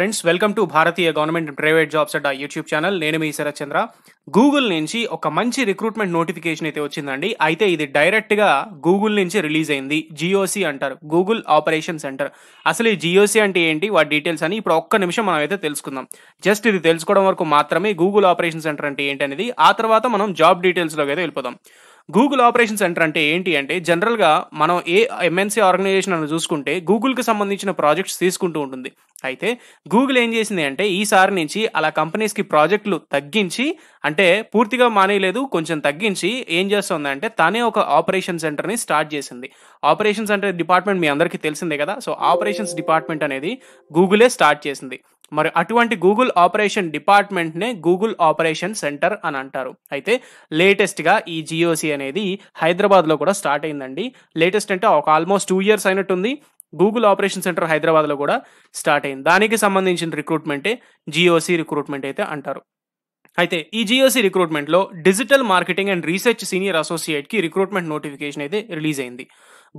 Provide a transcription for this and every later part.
friends welcome to Bharatiya government private jobs at YouTube channel నేను మీ చంద్ర Google నుంచి ఒక మంచి రిక్రూట్మెంట్ నోటిఫికేషన్ అయితే వచ్చిందండి అయితే ఇది డైరెక్ట్గా గూగుల్ నుంచి రిలీజ్ అయింది జియోసి అంటారు గూగుల్ ఆపరేషన్ సెంటర్ అసలు ఈ జియోసి అంటే ఏంటి వాటి డీటెయిల్స్ అని ఇప్పుడు ఒక్క నిమిషం మనం అయితే తెలుసుకుందాం జస్ట్ ఇది తెలుసుకోవడం వరకు మాత్రమే గూగుల్ ఆపరేషన్ సెంటర్ అంటే ఏంటి అనేది ఆ తర్వాత మనం జాబ్ డీటెయిల్స్లోకి అయితే వెళ్ళిపోదాం గూగుల్ ఆపరేషన్ సెంటర్ అంటే ఏంటి అంటే జనరల్గా మనం ఏ ఎంఎన్సీ ఆర్గనైజేషన్ అని చూసుకుంటే గూగుల్కి సంబంధించిన ప్రాజెక్ట్స్ తీసుకుంటూ ఉంటుంది అయితే గూగుల్ ఏం చేసింది అంటే ఈసారి నుంచి అలా కంపెనీస్కి ప్రాజెక్టులు తగ్గించి అంటే పూర్తిగా మానేయలేదు కొంచెం తగ్గించి ఏం అంటే తానే ఒక ఆపరేషన్ సెంటర్ని స్టార్ట్ చేసింది ఆపరేషన్ సెంటర్ డిపార్ట్మెంట్ మీ అందరికీ తెలిసిందే కదా సో ఆపరేషన్స్ డిపార్ట్మెంట్ అనేది గూగులే స్టార్ట్ చేసింది మరి అటువంటి గూగుల్ ఆపరేషన్ డిపార్ట్మెంట్నే గూగుల్ ఆపరేషన్ సెంటర్ అని అంటారు అయితే లేటెస్ట్గా ఈ జియోసి అనేది హైదరాబాద్లో కూడా స్టార్ట్ అయిందండి లేటెస్ట్ అంటే ఒక ఆల్మోస్ట్ టూ ఇయర్స్ అయినట్టుంది గూగుల్ ఆపరేషన్ సెంటర్ హైదరాబాద్లో కూడా స్టార్ట్ అయింది దానికి సంబంధించిన రిక్రూట్మెంటే జియోసి రిక్రూట్మెంట్ అయితే అంటారు అయితే ఈ జియోసి రిక్రూట్మెంట్లో digital marketing and research senior అసోసియేట్కి రిక్రూట్మెంట్ నోటిఫికేషన్ అయితే రిలీజ్ అయింది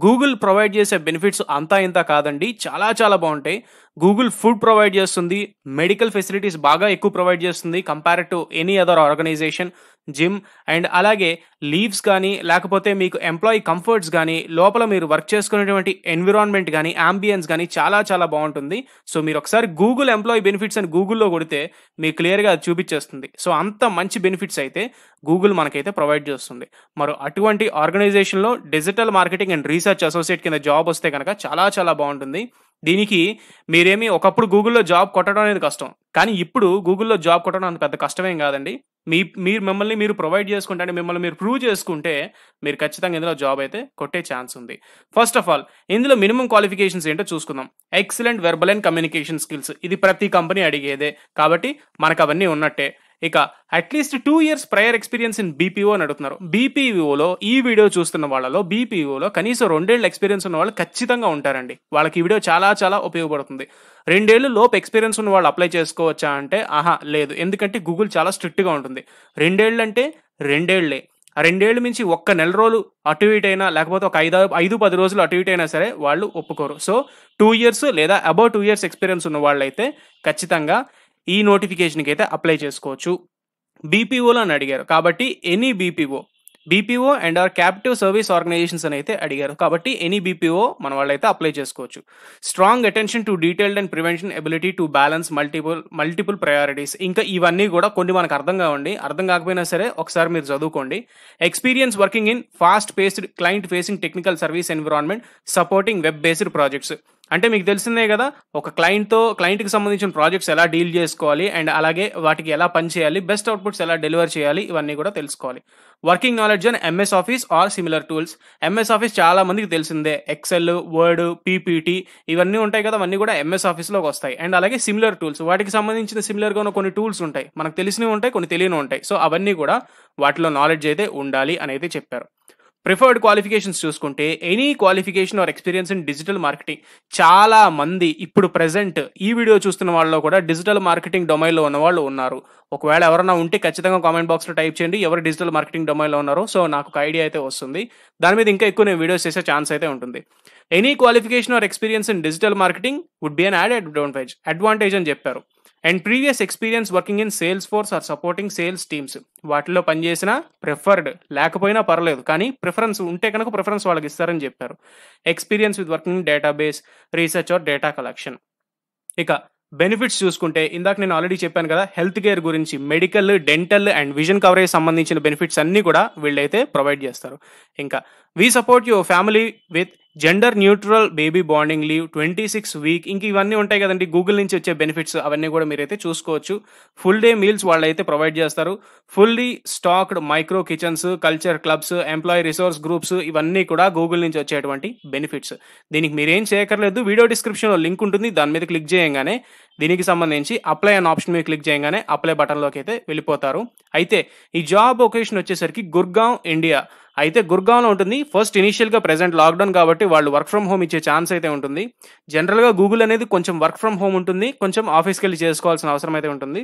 గూగుల్ ప్రొవైడ్ చేసే బెనిఫిట్స్ అంతా ఇంత కాదండి చాలా చాలా బాగుంటాయి గూగుల్ ఫుడ్ ప్రొవైడ్ చేస్తుంది మెడికల్ ఫెసిలిటీస్ బాగా ఎక్కువ ప్రొవైడ్ చేస్తుంది compare to any other organisation gym and అలాగే లీవ్స్ కానీ లేకపోతే మీకు ఎంప్లాయీ కంఫర్ట్స్ కానీ లోపల మీరు వర్క్ చేసుకునేటువంటి ఎన్విరాన్మెంట్ కానీ అంబియన్స్ కానీ చాలా చాలా బాగుంటుంది సో మీరు ఒకసారి గూగుల్ ఎంప్లాయీ బెనిఫిట్స్ అని గూగుల్లో కొడితే మీకు క్లియర్గా అది చూపించేస్తుంది సో అంత మంచి బెనిఫిట్స్ అయితే గూగుల్ మనకైతే ప్రొవైడ్ చేస్తుంది మరో అటువంటి ఆర్గనైజేషన్లో digital marketing and research associate కింద జాబ్ వస్తే కనుక చాలా చాలా బాగుంటుంది దీనికి మీరేమి ఒకప్పుడు గూగుల్లో జాబ్ కొట్టడం అనేది కష్టం కానీ ఇప్పుడు గూగుల్లో జాబ్ కొట్టడం అంత పెద్ద కష్టమేం కాదండి మీ మీరు మిమ్మల్ని మీరు ప్రొవైడ్ చేసుకుంటే అంటే మిమ్మల్ని మీరు ప్రూవ్ చేసుకుంటే మీరు ఖచ్చితంగా ఇందులో జాబ్ అయితే కొట్టే ఛాన్స్ ఉంది ఫస్ట్ ఆఫ్ ఆల్ ఇందులో మినిమం క్వాలిఫికేషన్స్ ఏంటో చూసుకుందాం excellent verbal and communication skills ఇది ప్రతి కంపెనీ అడిగేదే కాబట్టి మనకు అవన్నీ ఉన్నట్టే ఇక at least two years prior experience in BPO అని అడుగుతున్నారు బీపీఓలో ఈ వీడియో చూస్తున్న వాళ్ళలో బీపీఓలో కనీసం రెండేళ్ళు ఎక్స్పీరియన్స్ ఉన్న వాళ్ళు ఖచ్చితంగా ఉంటారండి వాళ్ళకి ఈ వీడియో చాలా చాలా ఉపయోగపడుతుంది రెండేళ్ళు లోపు ఎక్స్పీరియన్స్ ఉన్న వాళ్ళు అప్లై చేసుకోవచ్చా అంటే ఆహా లేదు ఎందుకంటే గూగుల్ చాలా స్ట్రిక్ట్గా ఉంటుంది రెండేళ్ళు అంటే రెండేళ్లే ఆ రెండేళ్ళు మించి ఒక్క నెల రోజులు అటు ఇటు అయినా లేకపోతే ఒక ఐదు ఐదు పది రోజులు అటు ఇటు అయినా సరే వాళ్ళు ఒప్పుకోరు సో టూ ఇయర్స్ లేదా అబౌవ్ టూ ఇయర్స్ ఎక్స్పీరియన్స్ ఉన్న వాళ్ళు అయితే ఖచ్చితంగా ఈ నోటిఫికేషన్కి అయితే అప్లై చేసుకోవచ్చు బీపీఓలో అని అడిగారు కాబట్టి any BPO BPO and or captive service organisations అని అయితే అడిగారు కాబట్టి ఎనీ బీపీఓ మన వాళ్ళైతే అప్లై చేసుకోవచ్చు strong attention to detailed and prevention ability to balance multiple multiple priorities ఇంకా ఇవన్నీ కూడా కొన్ని మనకు అర్థం కావండి అర్థం కాకపోయినా సరే ఒకసారి మీరు చదువుకోండి experience working in fast paced client facing technical service environment supporting web based projects అంటే మీకు తెలిసిందే కదా ఒక క్లయింట్తో క్లయింట్కి సంబంధించిన ప్రాజెక్ట్స్ ఎలా డీల్ చేసుకోవాలి అండ్ అలాగే వాటికి ఎలా పనిచేయాలి బెస్ట్ అవుట్పుట్స్ ఎలా డెలివర్ చేయాలి ఇవన్నీ కూడా తెలుసుకోవాలి working knowledge and MS office or similar tools MS office చాలా మందికి తెలిసిందే ఎక్సెల్ వర్డ్ పీపీటీ ఇవన్నీ ఉంటాయి కదా అవన్నీ కూడా ఎంఎస్ ఆఫీస్లోకి వస్తాయి అండ్ అలాగే సిమిలర్ టూల్స్ వాటికి సంబంధించిన సిమిలర్గా ఉన్న కొన్ని టూల్స్ ఉంటాయి మనకు తెలిసినవి ఉంటాయి కొన్ని తెలియని ఉంటాయి సో అవన్నీ కూడా వాటిలో నాలెడ్జ్ అయితే ఉండాలి అని అయితే చెప్పారు ప్రిఫర్డ్ క్వాలిఫికేషన్స్ చూసుకుంటే any qualification or experience in digital marketing చాలా మంది ఇప్పుడు ప్రజెంట్ ఈ వీడియో చూస్తున్న వాళ్ళలో కూడా డిజిటల్ మార్కెటింగ్ డొమైన్లో ఉన్న వాళ్ళు ఉన్నారు ఒకవేళ ఎవరైనా ఉంటే ఖచ్చితంగా కామెంట్ బాక్స్లో టైప్ చేయండి ఎవరు డిజిటల్ మార్కెటింగ్ డొమైన్లో ఉన్నారో సో నాకు ఒక ఐడియా అయితే వస్తుంది దాని మీద ఇంకా ఎక్కువ నేను వీడియోస్ చేసే ఛాన్స్ అయితే ఉంటుంది any qualification or experience in digital marketing would be an add advantage advantage అని చెప్పారు and previous experience working in sales force or supporting sales teams వాటిలో పనిచేసిన ప్రిఫర్డ్ లేకపోయినా పర్లేదు కానీ ప్రిఫరెన్స్ ఉంటే కనుక ప్రిఫరెన్స్ వాళ్ళకి ఇస్తారని చెప్పారు experience with working database research or data collection ఇక బెనిఫిట్స్ చూసుకుంటే ఇందాక నేను ఆల్రెడీ చెప్పాను కదా హెల్త్ కేర్ గురించి medical dental and vision coverage సంబంధించిన బెనిఫిట్స్ అన్నీ కూడా వీళ్ళైతే ప్రొవైడ్ చేస్తారు ఇంకా we support your family with gender neutral baby bonding leave twenty six week ఇంక ఇవన్నీ ఉంటాయి కదండి గూగుల్ నుంచి వచ్చే బెనిఫిట్స్ అవన్నీ కూడా మీరైతే చూసుకోవచ్చు ఫుల్ డే మీల్స్ వాళ్ళైతే ప్రొవైడ్ చేస్తారు fully stocked micro kitchens culture clubs employee resource groups ఇవన్నీ కూడా గూగుల్ నుంచి వచ్చేటువంటి బెనిఫిట్స్ దీనికి మీరేం చేయకర్లేదు వీడియో డిస్క్రిప్షన్లో లింక్ ఉంటుంది దాని మీద క్లిక్ చేయగానే దీనికి సంబంధించి అప్లై అనే ఆప్షన్ మీద క్లిక్ చేయగానే అప్లై బటన్లోకి అయితే వెళ్ళిపోతారు అయితే ఈ జాబ్ ఒకేషన్ వచ్చేసరికి గుర్గావ్ ఇండియా అయితే గుర్గాంలో ఉంటుంది ఫస్ట్ ఇనీషియల్గా ప్రజెంట్ లాక్డౌన్ కాబట్టి వాళ్ళు వర్క్ ఫ్రమ్ హోమ్ ఇచ్చే ఛాన్స్ అయితే ఉంటుంది జనరల్గా గూగుల్ అనేది కొంచెం వర్క్ ఫ్రమ్ హోమ్ ఉంటుంది కొంచెం ఆఫీస్కి వెళ్ళి చేసుకోవాల్సిన అవసరం అయితే ఉంటుంది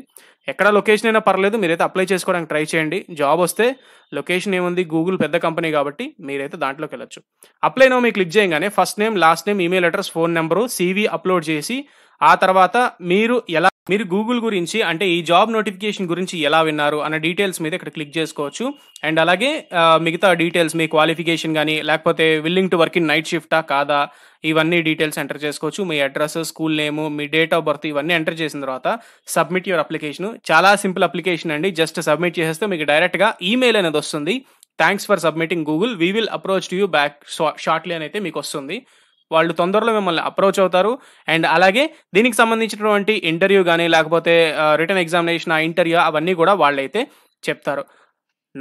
ఎక్కడ లొకేషన్ అయినా పర్లేదు మీరైతే అప్లై చేసుకోవడానికి ట్రై చేయండి జాబ్ వస్తే లొకేషన్ ఏముంది గూగుల్ పెద్ద కంపెనీ కాబట్టి మీరైతే దాంట్లోకి వెళ్ళొచ్చు అప్లై నో మీ క్లిక్ చేయగానే first name last name email address phone number CV upload చేసి ఆ తర్వాత మీరు ఎలా మీరు గూగుల్ గురించి అంటే ఈ జాబ్ నోటిఫికేషన్ గురించి ఎలా విన్నారు అన్న డీటెయిల్స్ మీద ఇక్కడ క్లిక్ చేసుకోవచ్చు అండ్ అలాగే మిగతా డీటెయిల్స్ మీ క్వాలిఫికేషన్ కానీ లేకపోతే willing to work in night షిఫ్టా కాదా ఇవన్నీ డీటెయిల్స్ ఎంటర్ చేసుకోవచ్చు మీ అడ్రస్ స్కూల్ నేమ్ మీ డేట్ ఆఫ్ బర్త్ ఇవన్నీ ఎంటర్ చేసిన తర్వాత సబ్మిట్ యువర్ అప్లికేషన్ చాలా సింపుల్ అప్లికేషన్ అండి జస్ట్ సబ్మిట్ చేసేస్తే మీకు డైరెక్ట్గా ఈమెయిల్ అనేది వస్తుంది thanks for submitting Google we will approach to you back shortly అని అయితే మీకు వస్తుంది వాళ్ళు తొందరలో మిమ్మల్ని అప్రోచ్ అవుతారు అండ్ అలాగే దీనికి సంబంధించినటువంటి ఇంటర్వ్యూ కానీ లేకపోతే రిటర్న్ ఎగ్జామినేషన్ ఆ ఇంటర్వ్యూ అవన్నీ కూడా వాళ్ళైతే చెప్తారు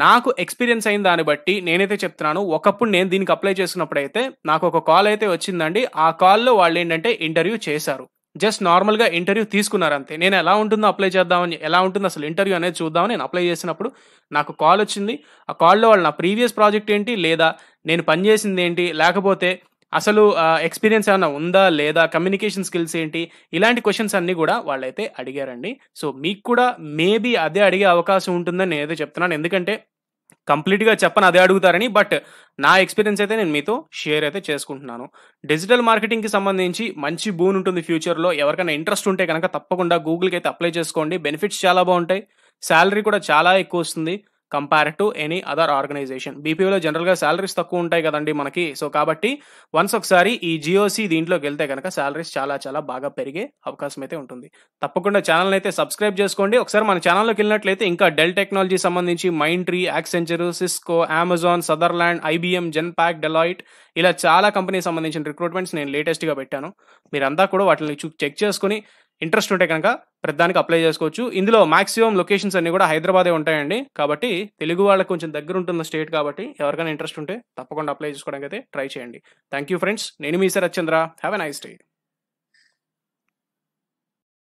నాకు ఎక్స్పీరియన్స్ అయిన దాన్ని బట్టి నేనైతే చెప్తున్నాను ఒకప్పుడు నేను దీనికి అప్లై చేసినప్పుడు అయితే నాకు ఒక కాల్ అయితే వచ్చిందండి ఆ కాల్లో వాళ్ళు ఏంటంటే ఇంటర్వ్యూ చేశారు జస్ట్ నార్మల్గా ఇంటర్వ్యూ తీసుకున్నారు అంతే నేను ఎలా ఉంటుందో అప్లై చేద్దామని ఎలా ఉంటుందో అసలు ఇంటర్వ్యూ అనేది చూద్దామని నేను అప్లై చేసినప్పుడు నాకు కాల్ వచ్చింది ఆ కాల్లో వాళ్ళు నా ప్రీవియస్ ప్రాజెక్ట్ ఏంటి లేదా నేను పనిచేసింది ఏంటి లేకపోతే అసలు ఎక్స్పీరియన్స్ ఏమైనా ఉందా లేదా కమ్యూనికేషన్ స్కిల్స్ ఏంటి ఇలాంటి క్వశ్చన్స్ అన్ని కూడా వాళ్ళైతే అడిగారండి సో మీకు కూడా మేబీ అదే అడిగే అవకాశం ఉంటుందని నేను అయితే చెప్తున్నాను ఎందుకంటే కంప్లీట్గా చెప్పను అదే అడుగుతారని బట్ నా ఎక్స్పీరియన్స్ అయితే నేను మీతో షేర్ అయితే చేసుకుంటున్నాను డిజిటల్ మార్కెటింగ్కి సంబంధించి మంచి బూన్ ఉంటుంది ఫ్యూచర్లో ఎవరికైనా ఇంట్రెస్ట్ ఉంటే కనుక తప్పకుండా గూగుల్కి అయితే అప్లై చేసుకోండి బెనిఫిట్స్ చాలా బాగుంటాయి శాలరీ కూడా చాలా ఎక్కువ వస్తుంది compare to any other organisation బీపీఓలో జనరల్గా శాలరీస్ తక్కువ ఉంటాయి కదండి మనకి సో కాబట్టి వన్స్ ఒకసారి ఈ జియోసి దీంట్లోకి వెళ్తే కనుక శాలరీస్ చాలా చాలా బాగా పెరిగే అవకాశం అయితే ఉంటుంది తప్పకుండా ఛానల్ అయితే సబ్స్క్రైబ్ చేసుకోండి ఒకసారి మన ఛానల్లోకి వెళ్ళినట్లయితే ఇంకా డెల్ టెక్నాలజీ సంబంధించి Mindtree Accenture Cisco Amazon Sutherland IBM Genpact Deloitte ఇలా చాలా కంపెనీకి సంబంధించిన రిక్రూట్మెంట్స్ నేను లేటెస్ట్గా పెట్టాను మీరంతా కూడా వాటిని చెక్ చేసుకుని ఇంట్రెస్ట్ ఉంటే కనుక ప్రతిదానికి అప్లై చేసుకోవచ్చు ఇందులో మాక్సిమం లొకేషన్స్ అన్ని కూడా హైదరాబాదే ఉంటాయండి కాబట్టి తెలుగు వాళ్ళకి కొంచెం దగ్గర ఉంటుంది స్టేట్ కాబట్టి ఎవరికైనా ఇంట్రెస్ట్ ఉంటే తప్పకుండా అప్లై చేసుకోవడానికి అయితే ట్రై చేయండి థ్యాంక్ యూ ఫ్రెండ్స్ నేను మీ సార్ అచ్చంద్ర హ్యావ్ ఎ నైస్ డే